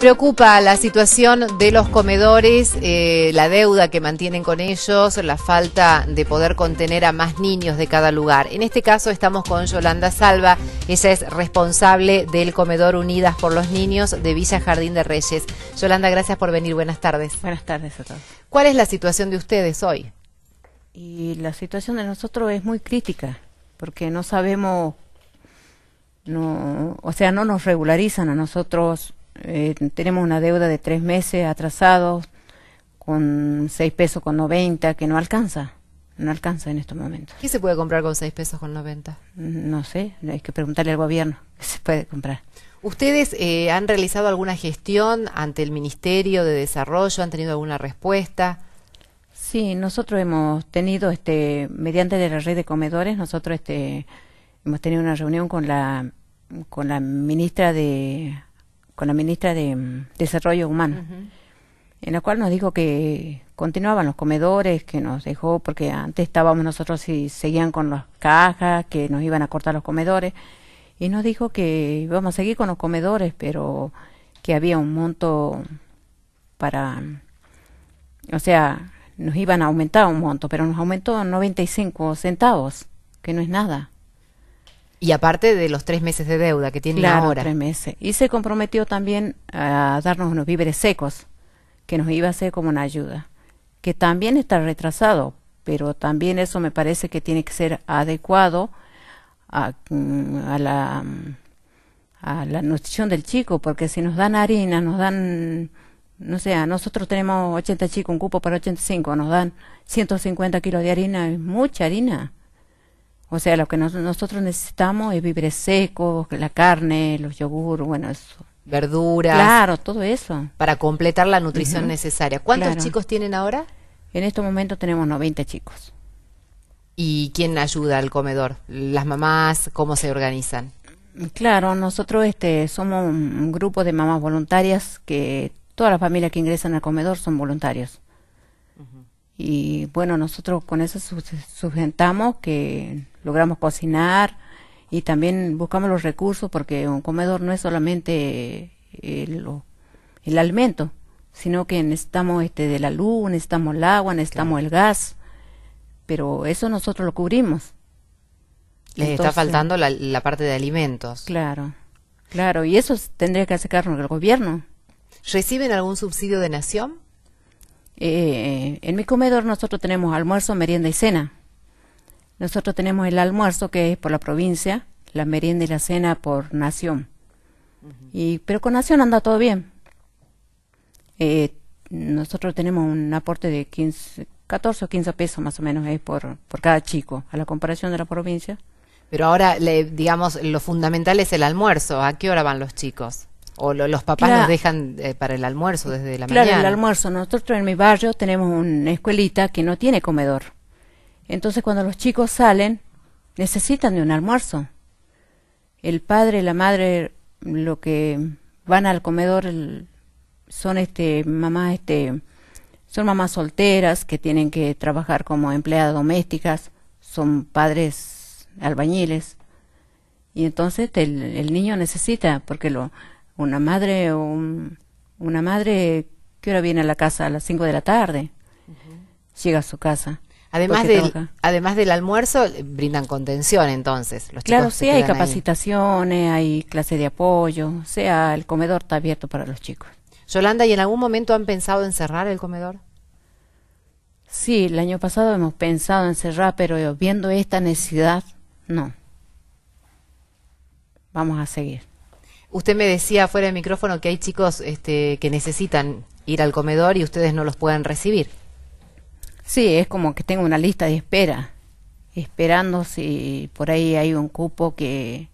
Preocupa la situación de los comedores, eh, la deuda que mantienen con ellos, la falta de poder contener a más niños de cada lugar. En este caso estamos con Yolanda Salva, ella es responsable del comedor Unidas por los Niños de Villa Jardín de Reyes. Yolanda, gracias por venir, buenas tardes. Buenas tardes a todos. ¿Cuál es la situación de ustedes hoy? Y la situación de nosotros es muy crítica, porque no sabemos, no, o sea, no nos regularizan a nosotros eh, tenemos una deuda de tres meses atrasados con seis pesos con 90 que no alcanza, no alcanza en estos momentos. ¿Qué se puede comprar con seis pesos con 90? No sé, hay que preguntarle al gobierno qué se puede comprar. ¿Ustedes eh, han realizado alguna gestión ante el Ministerio de Desarrollo? ¿Han tenido alguna respuesta? Sí, nosotros hemos tenido, este, mediante la red de comedores, nosotros este, hemos tenido una reunión con la, con la ministra de con la ministra de mm, Desarrollo Humano, en la cual nos dijo que continuaban los comedores, que nos dejó, porque antes estábamos nosotros y seguían con las cajas, que nos iban a cortar los comedores, y nos dijo que íbamos a seguir con los comedores, pero que había un monto para, o sea, nos iban a aumentar un monto, pero nos aumentó 95 centavos, que no es nada. Y aparte de los tres meses de deuda que tiene ahora. meses. Y se comprometió también a darnos unos víveres secos, que nos iba a ser como una ayuda, que también está retrasado, pero también eso me parece que tiene que ser adecuado a, mm, a la mm, a la nutrición del chico, porque si nos dan harina, nos dan, no sé, nosotros tenemos 80 chicos, un cupo para 85, nos dan 150 kilos de harina, es mucha harina. O sea, lo que nosotros necesitamos es víveres secos, la carne, los yogur, bueno, eso. Verduras. Claro, todo eso. Para completar la nutrición necesaria. ¿Cuántos chicos tienen ahora? En este momento tenemos 90 chicos. ¿Y quién ayuda al comedor? ¿Las mamás? ¿Cómo se organizan? Claro, nosotros este, somos un grupo de mamás voluntarias que todas las familias que ingresan al comedor son voluntarios. Y bueno, nosotros con eso sustentamos que logramos cocinar y también buscamos los recursos porque un comedor no es solamente eh, el, alimento, sino que necesitamos este de la luz, necesitamos el agua, necesitamos el gas, pero eso nosotros lo cubrimos. Les está faltando la, la, parte de alimentos. Claro, claro, y eso tendría que cargo el gobierno. ¿Reciben algún subsidio de nación? Eh, en mi comedor nosotros tenemos almuerzo, merienda y cena. Nosotros tenemos el almuerzo que es por la provincia, la merienda y la cena por nación. y, pero con nación anda todo bien. Eh, nosotros tenemos un aporte de 15, 14 o 15 pesos más o menos es por, por cada chico, a la comparación de la provincia. Pero ahora, le, digamos, lo fundamental es el almuerzo. ¿A qué hora van los chicos? o los papás los nos dejan eh, para el almuerzo desde la mañana. Claro, el almuerzo. Nosotros en mi barrio tenemos una escuelita que no tiene comedor. Entonces cuando los chicos salen, necesitan de un almuerzo. El padre, la madre, lo que van al comedor son este mamás este son mamás solteras que tienen que trabajar como empleadas domésticas, son padres albañiles y entonces el niño necesita porque lo una madre o una madre que ahora viene a la casa a las 5 de la tarde, llega a su casa. Además del, además del almuerzo, eh, brindan contención entonces. Los claro, sí, hay capacitaciones, hay clases de apoyo, o sea, el comedor está abierto para los chicos. Yolanda, ¿y en algún momento han pensado en cerrar el comedor? Sí, el año pasado hemos pensado en cerrar, pero viendo esta necesidad, no. Vamos a seguir. Usted me decía fuera del micrófono que hay chicos este, que necesitan ir al comedor y ustedes no los pueden recibir. Sí, es como que tengo una lista de espera, esperando si por ahí hay un cupo que,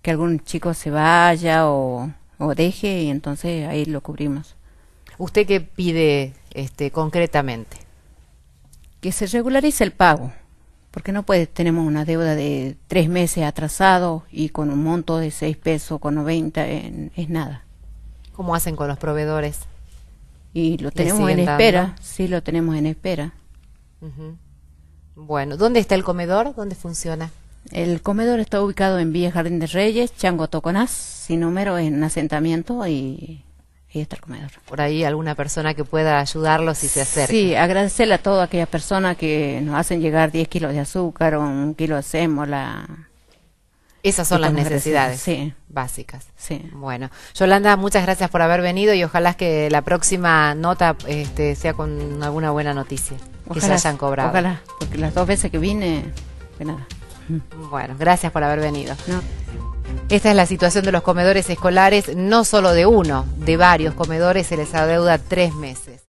que algún chico se vaya o, o deje y entonces ahí lo cubrimos. ¿Usted qué pide este, concretamente? Que se regularice el pago porque no puede, tenemos una deuda de tres meses atrasado y con un monto de seis pesos con noventa, es nada. ¿Cómo hacen con los proveedores? Y lo tenemos en espera, sí lo tenemos en espera. Bueno, ¿dónde está el comedor? ¿Dónde funciona? El comedor está ubicado en Villa Jardín de Reyes, Chango Toconás, sin número en asentamiento y y está el comedor. Por ahí alguna persona que pueda ayudarlos y se acerca. Sí, agradecerle a todas aquellas personas que nos hacen llegar 10 kilos de azúcar o un kilo de sémola. Esas son las necesidades básicas. Sí. Bueno, Yolanda, muchas gracias por haber venido y ojalá que la próxima nota este, sea con alguna buena noticia. Ojalá, que se hayan cobrado. Ojalá, porque las dos veces que vine, que nada. Bueno, gracias por haber venido. Esta es la situación de los comedores escolares, no solo de uno, de varios comedores se les adeuda tres meses.